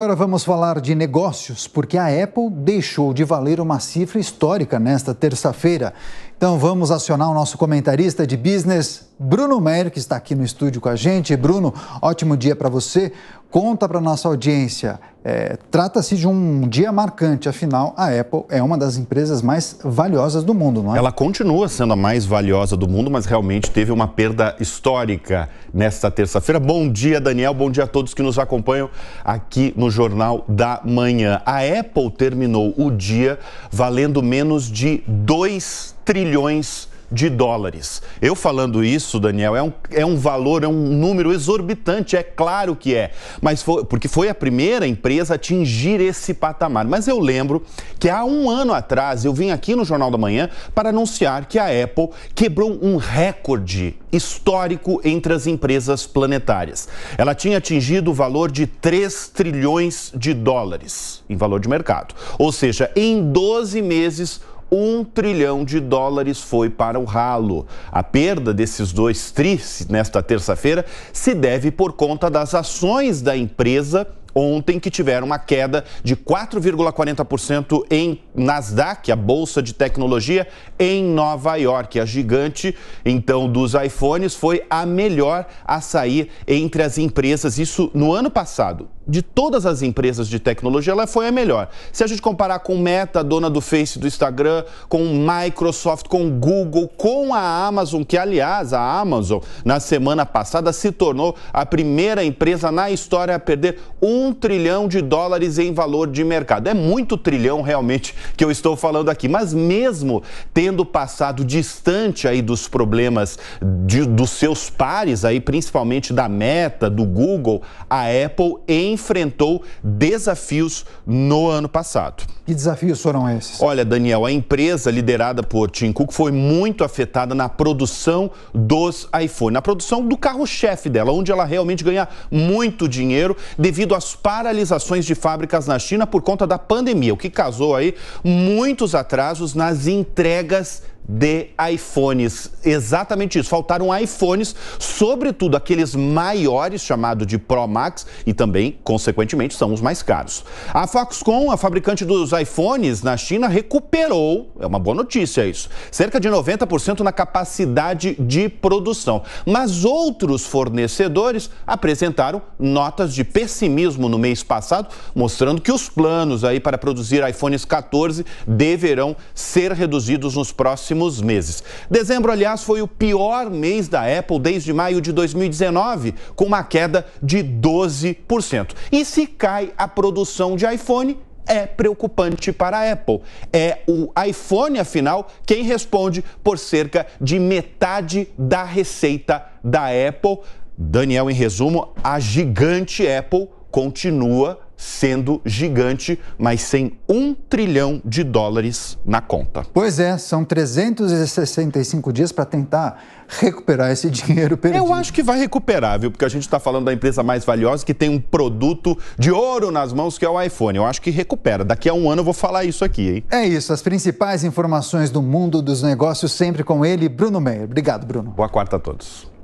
Agora vamos falar de negócios, porque a Apple deixou de valer uma cifra histórica nesta terça-feira. Então vamos acionar o nosso comentarista de business, Bruno Meyer, que está aqui no estúdio com a gente. Bruno, ótimo dia para você. Conta para nossa audiência é, Trata-se de um dia marcante, afinal, a Apple é uma das empresas mais valiosas do mundo, não é? Ela continua sendo a mais valiosa do mundo, mas realmente teve uma perda histórica nesta terça-feira. Bom dia, Daniel, bom dia a todos que nos acompanham aqui no Jornal da Manhã. A Apple terminou o dia valendo menos de 2 trilhões de de dólares. Eu falando isso, Daniel, é um, é um valor, é um número exorbitante, é claro que é. Mas foi, porque foi a primeira empresa a atingir esse patamar. Mas eu lembro que há um ano atrás eu vim aqui no Jornal da Manhã para anunciar que a Apple quebrou um recorde histórico entre as empresas planetárias. Ela tinha atingido o valor de 3 trilhões de dólares em valor de mercado. Ou seja, em 12 meses um trilhão de dólares foi para o ralo. A perda desses dois tris nesta terça-feira se deve por conta das ações da empresa ontem que tiveram uma queda de 4,40% em Nasdaq, a bolsa de tecnologia em Nova York. A gigante, então, dos iPhones foi a melhor a sair entre as empresas, isso no ano passado. De todas as empresas de tecnologia, ela foi a melhor. Se a gente comparar com Meta, dona do Face, do Instagram, com Microsoft, com Google, com a Amazon, que aliás, a Amazon na semana passada se tornou a primeira empresa na história a perder um um trilhão de dólares em valor de mercado. É muito trilhão realmente que eu estou falando aqui, mas mesmo tendo passado distante aí dos problemas de, dos seus pares aí, principalmente da Meta, do Google, a Apple enfrentou desafios no ano passado. Que desafios foram esses? Olha, Daniel, a empresa liderada por Tim Cook foi muito afetada na produção dos iPhone, na produção do carro-chefe dela, onde ela realmente ganha muito dinheiro devido às as paralisações de fábricas na China por conta da pandemia, o que causou aí muitos atrasos nas entregas de iPhones. Exatamente isso. Faltaram iPhones, sobretudo aqueles maiores, chamado de Pro Max, e também, consequentemente, são os mais caros. A Foxconn, a fabricante dos iPhones na China, recuperou, é uma boa notícia isso, cerca de 90% na capacidade de produção. Mas outros fornecedores apresentaram notas de pessimismo no mês passado, mostrando que os planos aí para produzir iPhones 14 deverão ser reduzidos nos próximos últimos meses. Dezembro, aliás, foi o pior mês da Apple desde maio de 2019, com uma queda de 12%. E se cai a produção de iPhone, é preocupante para a Apple. É o iPhone, afinal, quem responde por cerca de metade da receita da Apple. Daniel, em resumo, a gigante Apple continua sendo gigante, mas sem um trilhão de dólares na conta. Pois é, são 365 dias para tentar recuperar esse dinheiro perdido. Eu acho que vai recuperar, viu? Porque a gente está falando da empresa mais valiosa que tem um produto de ouro nas mãos, que é o iPhone. Eu acho que recupera. Daqui a um ano eu vou falar isso aqui, hein? É isso. As principais informações do mundo dos negócios, sempre com ele, Bruno Meyer. Obrigado, Bruno. Boa quarta a todos.